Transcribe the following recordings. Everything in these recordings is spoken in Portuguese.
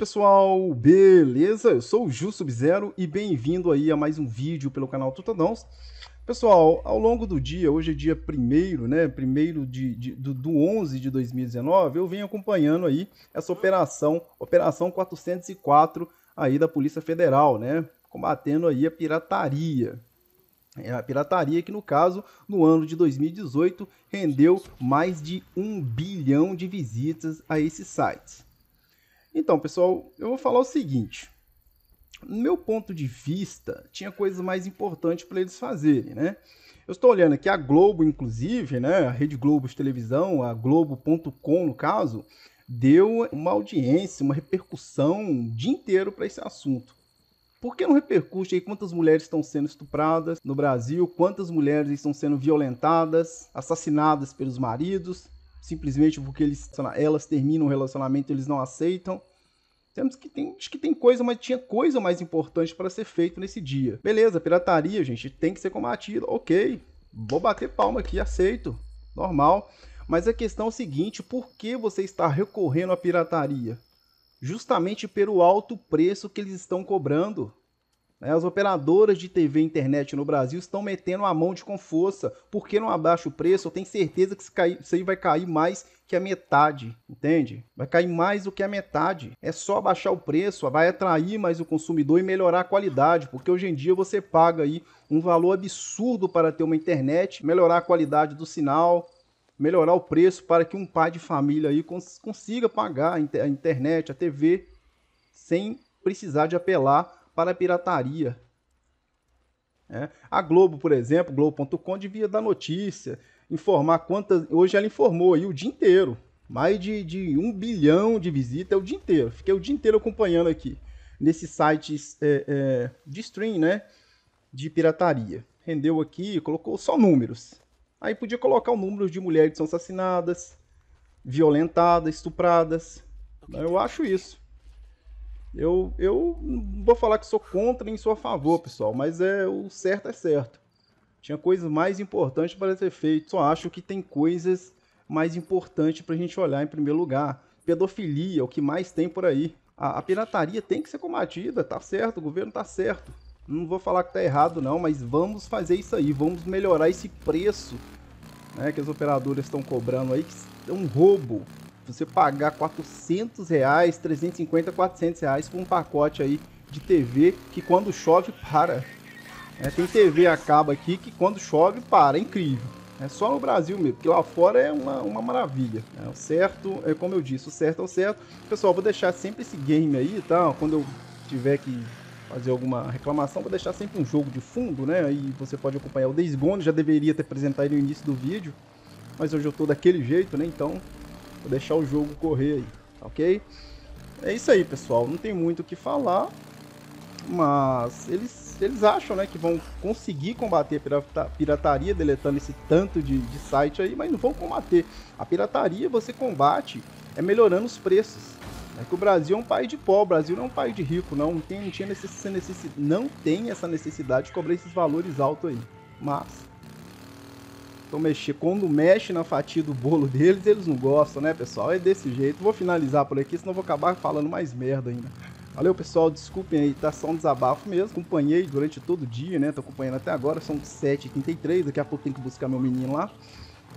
pessoal, beleza? Eu sou o Ju Sub-Zero e bem-vindo aí a mais um vídeo pelo canal Tutadãos. Pessoal, ao longo do dia, hoje é dia 1 né, 1 de, de, do, do 11 de 2019, eu venho acompanhando aí essa operação, Operação 404 aí da Polícia Federal, né, combatendo aí a pirataria, é a pirataria que, no caso, no ano de 2018, rendeu mais de um bilhão de visitas a esses sites. Então, pessoal, eu vou falar o seguinte. No meu ponto de vista, tinha coisas mais importantes para eles fazerem, né? Eu estou olhando aqui a Globo, inclusive, né? A Rede Globo de televisão, a Globo.com, no caso, deu uma audiência, uma repercussão o dia inteiro para esse assunto. Por que não repercute aí quantas mulheres estão sendo estupradas no Brasil, quantas mulheres estão sendo violentadas, assassinadas pelos maridos, simplesmente porque eles, elas terminam o relacionamento relacionamento eles não aceitam? Temos que tem, que tem coisa, mas tinha coisa mais importante para ser feito nesse dia. Beleza, pirataria, gente, tem que ser combatida. Ok, vou bater palma aqui, aceito. Normal. Mas a questão é o seguinte, por que você está recorrendo à pirataria? Justamente pelo alto preço que eles estão cobrando. Né? As operadoras de TV e internet no Brasil estão metendo a mão de com força, Por que não abaixa o preço. Eu tenho certeza que isso aí vai cair mais que a metade, entende? Vai cair mais do que a metade. É só abaixar o preço, vai atrair mais o consumidor e melhorar a qualidade, porque hoje em dia você paga aí um valor absurdo para ter uma internet, melhorar a qualidade do sinal, melhorar o preço para que um pai de família aí consiga pagar a internet, a TV sem precisar de apelar para a é pirataria. É. A Globo, por exemplo, Globo.com devia dar notícia, informar quantas. Hoje ela informou aí o dia inteiro. Mais de, de um bilhão de visitas é o dia inteiro. Fiquei o dia inteiro acompanhando aqui. Nesses sites é, é, de stream, né? De pirataria. Rendeu aqui, colocou só números. Aí podia colocar o número de mulheres que são assassinadas, violentadas, estupradas. Eu acho isso. Eu, eu não vou falar que sou contra nem sou a favor, pessoal, mas é o certo é certo. Tinha coisas mais importantes para ser feito. Só acho que tem coisas mais importantes para a gente olhar em primeiro lugar. Pedofilia, o que mais tem por aí. A, a pirataria tem que ser combatida, tá certo, o governo tá certo. Não vou falar que tá errado não, mas vamos fazer isso aí, vamos melhorar esse preço né, que as operadoras estão cobrando aí, que é um roubo você pagar 400 reais, 350, 400 reais por um pacote aí de TV que quando chove para. É, tem TV acaba aqui que quando chove para, é incrível. É só no Brasil mesmo, porque lá fora é uma, uma maravilha. É o certo, é como eu disse, o certo é o certo. Pessoal, vou deixar sempre esse game aí e tá? tal, quando eu tiver que fazer alguma reclamação, vou deixar sempre um jogo de fundo, né? Aí você pode acompanhar o Days Gone, já deveria ter apresentado ele no início do vídeo, mas hoje eu tô daquele jeito, né? Então Vou deixar o jogo correr aí, ok? É isso aí, pessoal. Não tem muito o que falar, mas eles, eles acham né, que vão conseguir combater a pirataria deletando esse tanto de, de site aí, mas não vão combater. A pirataria você combate é melhorando os preços. É que o Brasil é um país de pobre, o Brasil não é um país de rico, não. Não tem, não, tinha necessidade, não tem essa necessidade de cobrar esses valores altos aí. Mas então mexer, quando mexe na fatia do bolo deles, eles não gostam, né, pessoal? É desse jeito. Vou finalizar por aqui, senão vou acabar falando mais merda ainda. Valeu, pessoal. Desculpem aí, tá só um desabafo mesmo. Acompanhei durante todo o dia, né? Tô acompanhando até agora, são 7h33. Daqui a pouco tem que buscar meu menino lá.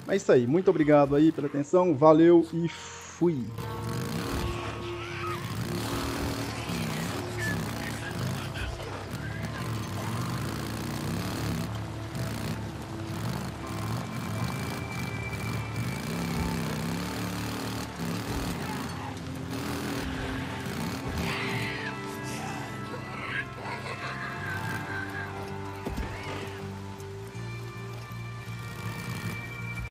Mas é isso aí. Muito obrigado aí pela atenção. Valeu e fui.